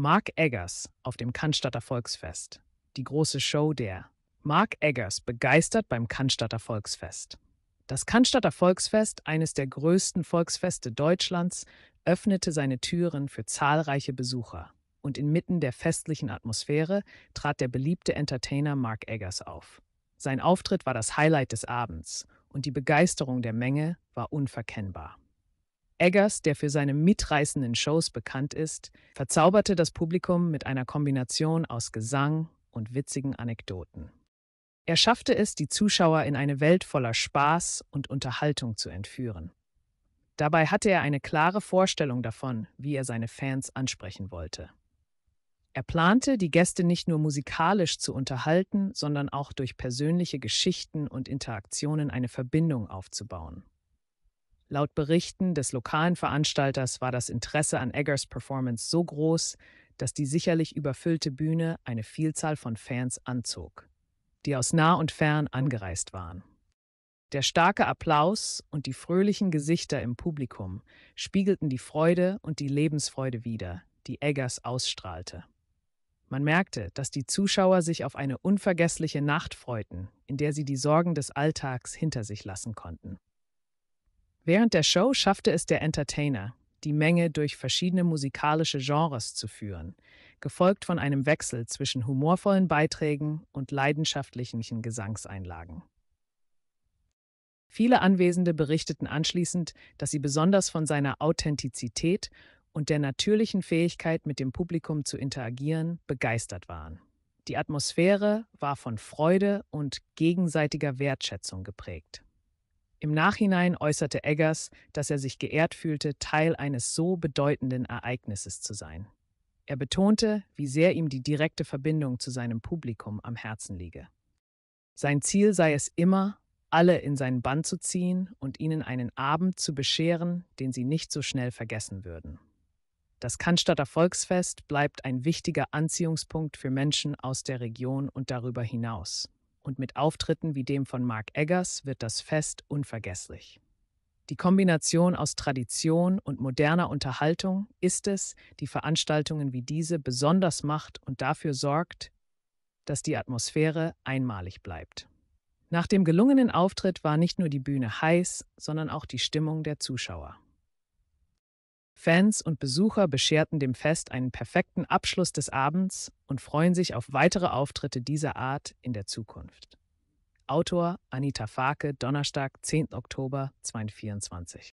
Mark Eggers auf dem Cannstatter Volksfest. Die große Show der Mark Eggers begeistert beim Cannstatter Volksfest. Das Cannstatter Volksfest, eines der größten Volksfeste Deutschlands, öffnete seine Türen für zahlreiche Besucher. Und inmitten der festlichen Atmosphäre trat der beliebte Entertainer Mark Eggers auf. Sein Auftritt war das Highlight des Abends und die Begeisterung der Menge war unverkennbar. Eggers, der für seine mitreißenden Shows bekannt ist, verzauberte das Publikum mit einer Kombination aus Gesang und witzigen Anekdoten. Er schaffte es, die Zuschauer in eine Welt voller Spaß und Unterhaltung zu entführen. Dabei hatte er eine klare Vorstellung davon, wie er seine Fans ansprechen wollte. Er plante, die Gäste nicht nur musikalisch zu unterhalten, sondern auch durch persönliche Geschichten und Interaktionen eine Verbindung aufzubauen. Laut Berichten des lokalen Veranstalters war das Interesse an Eggers Performance so groß, dass die sicherlich überfüllte Bühne eine Vielzahl von Fans anzog, die aus nah und fern angereist waren. Der starke Applaus und die fröhlichen Gesichter im Publikum spiegelten die Freude und die Lebensfreude wider, die Eggers ausstrahlte. Man merkte, dass die Zuschauer sich auf eine unvergessliche Nacht freuten, in der sie die Sorgen des Alltags hinter sich lassen konnten. Während der Show schaffte es der Entertainer, die Menge durch verschiedene musikalische Genres zu führen, gefolgt von einem Wechsel zwischen humorvollen Beiträgen und leidenschaftlichen Gesangseinlagen. Viele Anwesende berichteten anschließend, dass sie besonders von seiner Authentizität und der natürlichen Fähigkeit, mit dem Publikum zu interagieren, begeistert waren. Die Atmosphäre war von Freude und gegenseitiger Wertschätzung geprägt. Im Nachhinein äußerte Eggers, dass er sich geehrt fühlte, Teil eines so bedeutenden Ereignisses zu sein. Er betonte, wie sehr ihm die direkte Verbindung zu seinem Publikum am Herzen liege. Sein Ziel sei es immer, alle in seinen Bann zu ziehen und ihnen einen Abend zu bescheren, den sie nicht so schnell vergessen würden. Das Cannstatter Volksfest bleibt ein wichtiger Anziehungspunkt für Menschen aus der Region und darüber hinaus und mit Auftritten wie dem von Mark Eggers wird das Fest unvergesslich. Die Kombination aus Tradition und moderner Unterhaltung ist es, die Veranstaltungen wie diese besonders macht und dafür sorgt, dass die Atmosphäre einmalig bleibt. Nach dem gelungenen Auftritt war nicht nur die Bühne heiß, sondern auch die Stimmung der Zuschauer. Fans und Besucher bescherten dem Fest einen perfekten Abschluss des Abends und freuen sich auf weitere Auftritte dieser Art in der Zukunft. Autor Anita Farke, Donnerstag, 10. Oktober 2024.